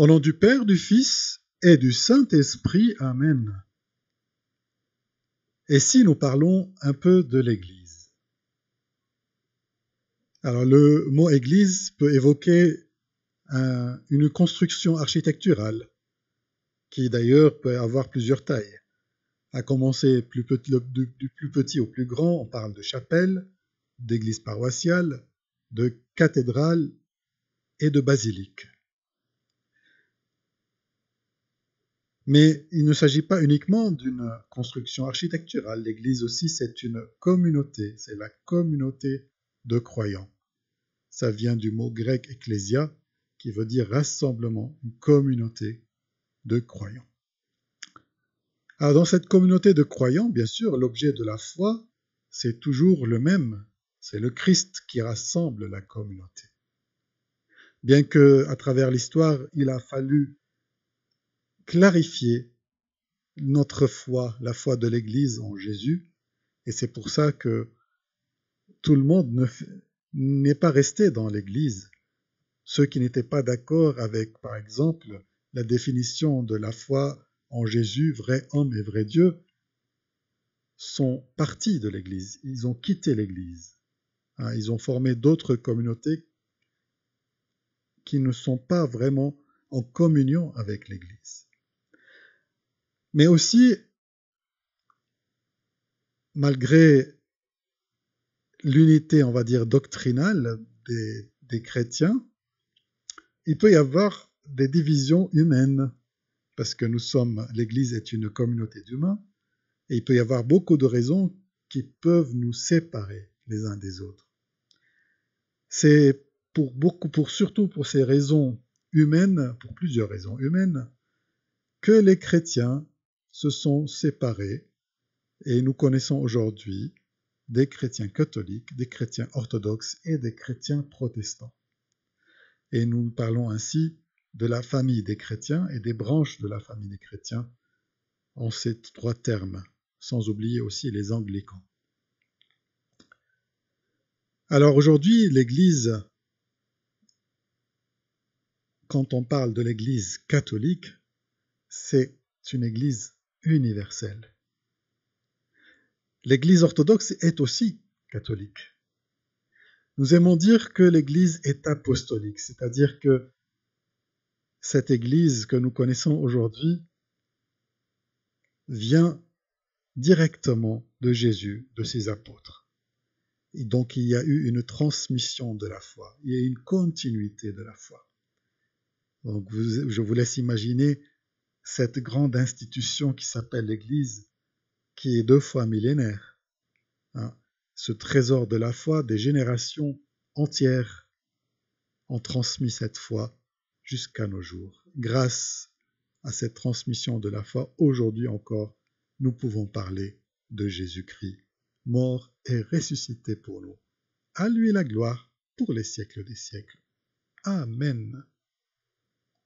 Au nom du Père, du Fils et du Saint-Esprit. Amen. Et si nous parlons un peu de l'Église Alors le mot Église peut évoquer une construction architecturale, qui d'ailleurs peut avoir plusieurs tailles. À commencer du plus petit au plus grand, on parle de chapelle, d'église paroissiale, de cathédrale et de basilique. Mais il ne s'agit pas uniquement d'une construction architecturale, l'Église aussi c'est une communauté, c'est la communauté de croyants. Ça vient du mot grec ecclesia », qui veut dire rassemblement, une communauté de croyants. Alors dans cette communauté de croyants, bien sûr, l'objet de la foi, c'est toujours le même, c'est le Christ qui rassemble la communauté. Bien que à travers l'histoire, il a fallu clarifier notre foi, la foi de l'Église en Jésus, et c'est pour ça que tout le monde n'est pas resté dans l'Église. Ceux qui n'étaient pas d'accord avec, par exemple, la définition de la foi en Jésus, vrai homme et vrai Dieu, sont partis de l'Église, ils ont quitté l'Église. Hein, ils ont formé d'autres communautés qui ne sont pas vraiment en communion avec l'Église mais aussi, malgré l'unité, on va dire, doctrinale des, chrétiens, il peut y avoir des divisions humaines, parce que nous sommes, l'Église est une communauté d'humains, et il peut y avoir beaucoup de raisons qui peuvent nous séparer les uns des autres. C'est pour beaucoup, pour surtout pour ces raisons humaines, pour plusieurs raisons humaines, que les chrétiens se sont séparés et nous connaissons aujourd'hui des chrétiens catholiques, des chrétiens orthodoxes et des chrétiens protestants. Et nous parlons ainsi de la famille des chrétiens et des branches de la famille des chrétiens en ces trois termes, sans oublier aussi les anglicans. Alors aujourd'hui, l'Église, quand on parle de l'Église catholique, c'est une Église universelle. L'Église orthodoxe est aussi catholique. Nous aimons dire que l'Église est apostolique, c'est-à-dire que cette Église que nous connaissons aujourd'hui vient directement de Jésus, de ses apôtres. Et donc il y a eu une transmission de la foi, il y a eu une continuité de la foi. Donc je vous laisse imaginer cette grande institution qui s'appelle l'Église, qui est deux fois millénaire. Hein, ce trésor de la foi, des générations entières ont transmis cette foi jusqu'à nos jours. Grâce à cette transmission de la foi, aujourd'hui encore, nous pouvons parler de Jésus-Christ, mort et ressuscité pour nous. À lui la gloire pour les siècles des siècles. Amen.